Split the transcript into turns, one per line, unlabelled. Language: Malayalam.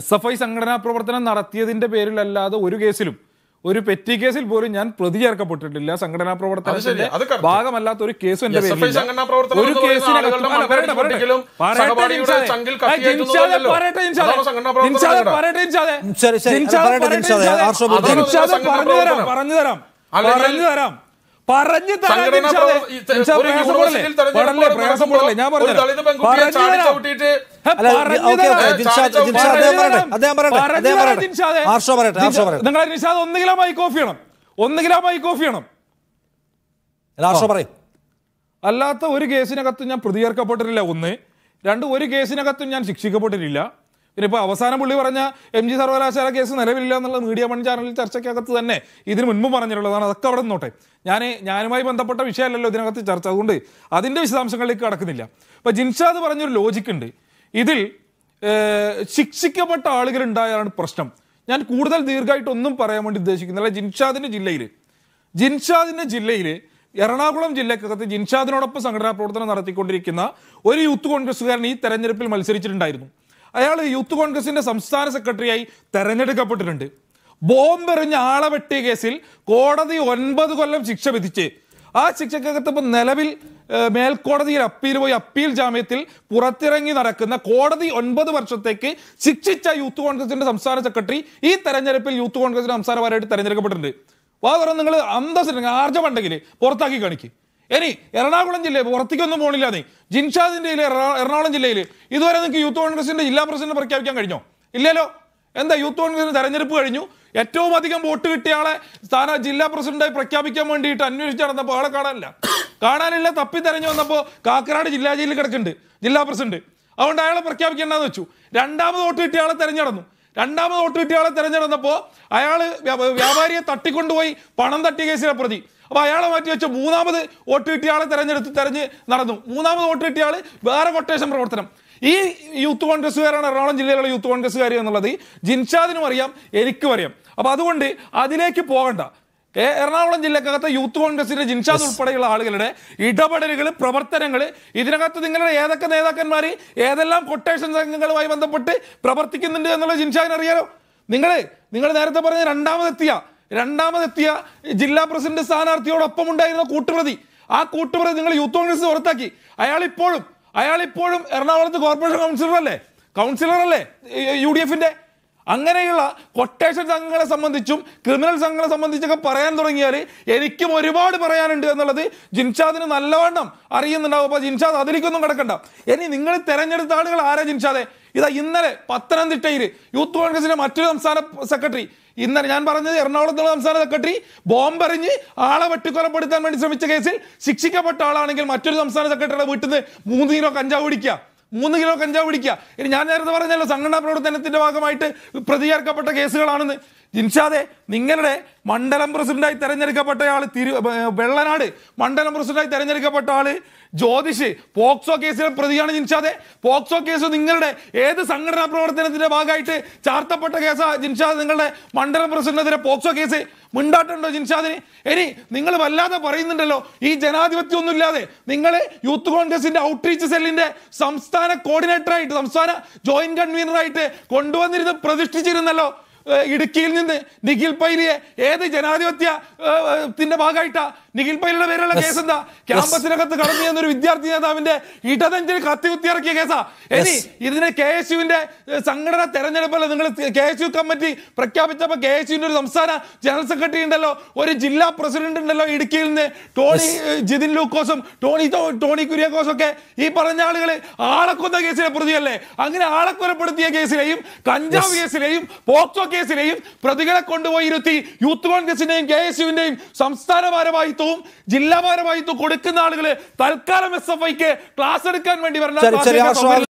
എസ് എഫ് ഐ സംഘടനാ പ്രവർത്തനം നടത്തിയതിന്റെ പേരിലല്ലാതെ ഒരു കേസിലും ഒരു പെറ്റി കേസിൽ പോലും ഞാൻ പ്രതി ചേർക്കപ്പെട്ടിട്ടില്ല സംഘടനാ പ്രവർത്തനത്തിന്റെ ഭാഗമല്ലാത്ത ഒരു കേസും എന്റെ ഒരു കേസിനെ പറഞ്ഞുതരാം പറഞ്ഞുതരാം പറഞ്ഞുതരാം പറഞ്ഞു നിങ്ങൾ നിഷാദ് ഒന്ന് കിലോ മൈ കോഫി ആണ് ഒന്ന് കിലോ മൈ കോഫി ആണ് അല്ലാത്ത ഒരു കേസിനകത്തും ഞാൻ പ്രതി ഒന്ന് രണ്ട് ഒരു കേസിനകത്തും ഞാൻ ശിക്ഷിക്കപ്പെട്ടിട്ടില്ല പിന്നെ ഇപ്പോൾ അവസാനം പുള്ളി പറഞ്ഞ എം ജി സർവകലാശാല കേസ് നിലവിലില്ല എന്നുള്ള മീഡിയ മൺ ചാനലിൽ ചർച്ചയ്ക്കകത്ത് തന്നെ ഇതിന് മുൻപ് പറഞ്ഞിട്ടുള്ളതാണ് അതൊക്കെ അവിടെ നിന്നോട്ടെ ഞാൻ ഞാനുമായി ബന്ധപ്പെട്ട വിഷയമല്ലല്ലോ ഇതിനകത്ത് ചർച്ച അതുകൊണ്ട് അതിൻ്റെ വിശദാംശങ്ങളിലേക്ക് കടക്കുന്നില്ല അപ്പോൾ ജിൻഷാദ് പറഞ്ഞൊരു ലോജിക് ഉണ്ട് ഇതിൽ ശിക്ഷിക്കപ്പെട്ട ആളുകളുണ്ടായാണ് പ്രശ്നം ഞാൻ കൂടുതൽ ദീർഘമായിട്ടൊന്നും പറയാൻ വേണ്ടി ഉദ്ദേശിക്കുന്നില്ല ജിൻഷാദിൻ്റെ ജില്ലയിൽ ജിൻഷാദിൻ്റെ ജില്ലയിൽ എറണാകുളം ജില്ലക്കകത്ത് ജിൻഷാദിനോടൊപ്പം സംഘടനാ പ്രവർത്തനം നടത്തിക്കൊണ്ടിരിക്കുന്ന ഒരു യൂത്ത് കോൺഗ്രസ്സുകാരൻ ഈ തെരഞ്ഞെടുപ്പിൽ മത്സരിച്ചിട്ടുണ്ടായിരുന്നു അയാൾ യൂത്ത് കോൺഗ്രസിന്റെ സംസ്ഥാന സെക്രട്ടറിയായി തെരഞ്ഞെടുക്കപ്പെട്ടിട്ടുണ്ട് ബോംബെറിഞ്ഞ ആളെ വെട്ടിയ കേസിൽ കോടതി ഒൻപത് കൊല്ലം ശിക്ഷ വിധിച്ച് ആ ശിക്ഷക്കകത്ത് ഇപ്പം നിലവിൽ മേൽക്കോടതിയിൽ അപ്പീൽ പോയി അപ്പീൽ ജാമ്യത്തിൽ പുറത്തിറങ്ങി നടക്കുന്ന കോടതി ഒൻപത് വർഷത്തേക്ക് ശിക്ഷിച്ച യൂത്ത് കോൺഗ്രസിന്റെ സംസ്ഥാന സെക്രട്ടറി ഈ തെരഞ്ഞെടുപ്പിൽ യൂത്ത് കോൺഗ്രസിന്റെ സംസ്ഥാനപരമായിട്ട് തെരഞ്ഞെടുക്കപ്പെട്ടിട്ടുണ്ട് വാതറം നിങ്ങൾ അന്തസ്സിന് ആർജമുണ്ടെങ്കിൽ പുറത്താക്കി കാണിക്കും ഇനി എറണാകുളം ജില്ലയിൽ പുറത്തേക്കൊന്നും പോകണില്ല നീ ജിൻഷാദിൻ്റെ എറണാകുളം ജില്ലയിൽ ഇതുവരെ നിങ്ങൾക്ക് യൂത്ത് കോൺഗ്രസിൻ്റെ ജില്ലാ പ്രസിഡന്റ് പ്രഖ്യാപിക്കാൻ കഴിഞ്ഞോ ഇല്ലല്ലോ എന്താ യൂത്ത് കോൺഗ്രസിന് തെരഞ്ഞെടുപ്പ് കഴിഞ്ഞു ഏറ്റവും അധികം വോട്ട് കിട്ടിയ ആളെ സ്ഥാന ജില്ലാ പ്രസിഡന്റായി പ്രഖ്യാപിക്കാൻ വേണ്ടിയിട്ട് അന്വേഷിച്ച് നടന്നപ്പോൾ ആളെ കാണാനില്ല കാണാനില്ല തപ്പി തെരഞ്ഞു വന്നപ്പോൾ കാക്കനാട് ജില്ലാ ജയിലിൽ കിടക്കുന്നുണ്ട് ജില്ലാ പ്രസിഡന്റ് അതുകൊണ്ട് അയാളെ പ്രഖ്യാപിക്കേണ്ടെന്ന് വെച്ചു രണ്ടാമത് വോട്ട് കിട്ടിയ ആളെ തെരഞ്ഞെടുന്നു രണ്ടാമത് വോട്ട് കിട്ടിയ ആളെ തെരഞ്ഞെടുത്തപ്പോൾ അയാൾ വ്യാപാരിയെ തട്ടിക്കൊണ്ടുപോയി പണം തട്ടിയ കേസിലെ പ്രതി അപ്പോൾ അയാളെ മാറ്റി വെച്ച് മൂന്നാമത് വോട്ട് കിട്ടിയ ആളെ തെരഞ്ഞെടുത്ത് തെരഞ്ഞ് നടന്നു മൂന്നാമത് വോട്ട് കിട്ടിയ ആൾ വേറെ കൊട്ടേഷൻ പ്രവർത്തനം ഈ യൂത്ത് കോൺഗ്രസ്സുകാരാണ് എറണാകുളം ജില്ലയിലുള്ള യൂത്ത് കോൺഗ്രസ്സുകാർ എന്നുള്ളത് ജിൻഷാദിനും അറിയാം എനിക്കും അറിയാം അപ്പോൾ അതുകൊണ്ട് അതിലേക്ക് പോകണ്ട എറണാകുളം ജില്ലക്കകത്ത് യൂത്ത് കോൺഗ്രസിന്റെ ജിൻഷാദ് ഉൾപ്പെടെയുള്ള ആളുകളുടെ ഇടപെടലുകൾ പ്രവർത്തനങ്ങൾ ഇതിനകത്ത് നിങ്ങളുടെ ഏതൊക്കെ നേതാക്കന്മാർ ഏതെല്ലാം കൊട്ടേഷൻ സംഘങ്ങളുമായി ബന്ധപ്പെട്ട് പ്രവർത്തിക്കുന്നുണ്ട് എന്നുള്ള ജിൻഷാദിന് അറിയാലോ നിങ്ങൾ നിങ്ങൾ നേരത്തെ പറഞ്ഞ രണ്ടാമതെത്തിയ രണ്ടാമതെത്തിയ ജില്ലാ പ്രസിഡന്റ് സ്ഥാനാർത്ഥിയോടൊപ്പം ഉണ്ടായിരുന്ന കൂട്ടുപ്രതി ആ കൂട്ടുപ്രതി നിങ്ങൾ യൂത്ത് കോൺഗ്രസ് പുറത്താക്കി അയാൾ ഇപ്പോഴും അയാൾ ഇപ്പോഴും എറണാകുളത്ത് കോർപ്പറേഷൻ കൗൺസിലർ അല്ലേ കൗൺസിലർ അല്ലേ യു ഡി എഫിന്റെ അങ്ങനെയുള്ള കൊട്ടേഷൻ സംഘങ്ങളെ സംബന്ധിച്ചും ക്രിമിനൽ സംഘങ്ങളെ സംബന്ധിച്ചൊക്കെ പറയാൻ തുടങ്ങിയാൽ എനിക്കും ഒരുപാട് പറയാനുണ്ട് എന്നുള്ളത് ജിൻഷാദിന് നല്ലവണ്ണം അറിയുന്നുണ്ടാവും അപ്പോൾ ജിൻഷാദ് അതിലേക്കൊന്നും കിടക്കണ്ട ഇനി നിങ്ങൾ തിരഞ്ഞെടുത്ത ആളുകൾ ആരാ ജിൻഷാദെ ഇതാ ഇന്നലെ പത്തനംതിട്ടയിൽ യൂത്ത് കോൺഗ്രസിൻ്റെ മറ്റൊരു സംസ്ഥാന സെക്രട്ടറി ഇന്നലെ ഞാൻ പറഞ്ഞത് എറണാകുളത്തുള്ള സംസ്ഥാന സെക്രട്ടറി ബോംബെറിഞ്ഞ് ആളെ വെട്ടിക്കൊലപ്പെടുത്താൻ വേണ്ടി ശ്രമിച്ച കേസിൽ ശിക്ഷിക്കപ്പെട്ട ആളാണെങ്കിൽ മറ്റൊരു സംസ്ഥാന സെക്രട്ടറിയുടെ വീട്ടിൽ നിന്ന് മൂന്ന് കിലോ കഞ്ചാവ് പിടിക്കുക മൂന്ന് കിലോ കഞ്ചാവ് പിടിക്കുക ഇനി ഞാൻ നേരത്തെ പറഞ്ഞല്ലോ സംഘടനാ പ്രവർത്തനത്തിന്റെ ഭാഗമായിട്ട് പ്രതി കേസുകളാണെന്ന് ജിൻഷാദെ നിങ്ങളുടെ മണ്ഡലം പ്രസിഡന്റായി തെരഞ്ഞെടുക്കപ്പെട്ട ആൾ തിരു വെള്ളനാട് മണ്ഡലം പ്രസിഡന്റായി തെരഞ്ഞെടുക്കപ്പെട്ട ആള് ജ്യോതിഷ് പോക്സോ കേസിലെ പ്രതിയാണ് ജിൻഷാദെ പോക്സോ കേസ് നിങ്ങളുടെ ഏത് സംഘടനാ പ്രവർത്തനത്തിന്റെ ഭാഗമായിട്ട് ചാർത്തപ്പെട്ട കേസാ ജിൻഷാദ് നിങ്ങളുടെ മണ്ഡലം പ്രസിഡന്റിനെതിരെ പോക്സോ കേസ് മിണ്ടാട്ടുണ്ടോ ജിൻഷാദിന് ഇനി നിങ്ങൾ വല്ലാതെ പറയുന്നുണ്ടല്ലോ ഈ ജനാധിപത്യം ഒന്നുമില്ലാതെ നിങ്ങൾ യൂത്ത് കോൺഗ്രസിന്റെ ഔട്ട്റീച്ച് സെല്ലിന്റെ സംസ്ഥാന കോർഡിനേറ്ററായിട്ട് സംസ്ഥാന ജോയിന്റ് കൺവീനറായിട്ട് കൊണ്ടുവന്നിരുന്ന് പ്രതിഷ്ഠിച്ചിരുന്നല്ലോ ഇടുക്കിയിൽ നിന്ന് നിഖിൽ പൈലിയെ ഏത് ജനാധിപത്യത്തിന്റെ ഭാഗമായിട്ടാ നിഖിൽ പൈലിയുടെ പേരുള്ള കേസ് എന്താ ക്യാമ്പസിനകത്ത് കടന്നു ചെന്ന ഒരു വിദ്യാർത്ഥി നേതാവിന്റെ ഇടതഞ്ചിൽ കത്തികുത്തിയിറക്കിയ കേസാ ഇനി ഇതിനെ കെ എസ് യുവിന്റെ സംഘടന തെരഞ്ഞെടുപ്പല്ല നിങ്ങൾ കെ എസ് യു കമ്മിറ്റി പ്രഖ്യാപിച്ചപ്പോൾ കെ എസ് യുവിന്റെ ഒരു സംസ്ഥാന ജനറൽ സെക്രട്ടറി ഉണ്ടല്ലോ ഒരു ജില്ലാ പ്രസിഡന്റ് ഉണ്ടല്ലോ ഇടുക്കിയിൽ നിന്ന് ടോണി ജിതിൻ ലൂക്കോസും ടോണി ടോണി കുര്യാക്കോസും ഒക്കെ ഈ പറഞ്ഞ ആളുകൾ ആളെ കൊന്ന കേസിലെ പ്രതിയല്ലേ അങ്ങനെ ആളെ കൊലപ്പെടുത്തിയ കേസിലെയും കഞ്ചാവ് കേസിലെയും പോക്സോ കേസിനെയും പ്രതികളെ കൊണ്ടുപോയി ഇരുത്തി യൂത്ത് കോൺഗ്രസിന്റെയും കെ എസ് യുവിന്റെയും സംസ്ഥാന ഭാരവാഹിത്വവും ജില്ലാ ഭാരവാഹിത്വവും കൊടുക്കുന്ന ആളുകളെ തൽക്കാലം എസ് എഫ് ഐക്ക് ക്ലാസ് എടുക്കാൻ വേണ്ടി വരണം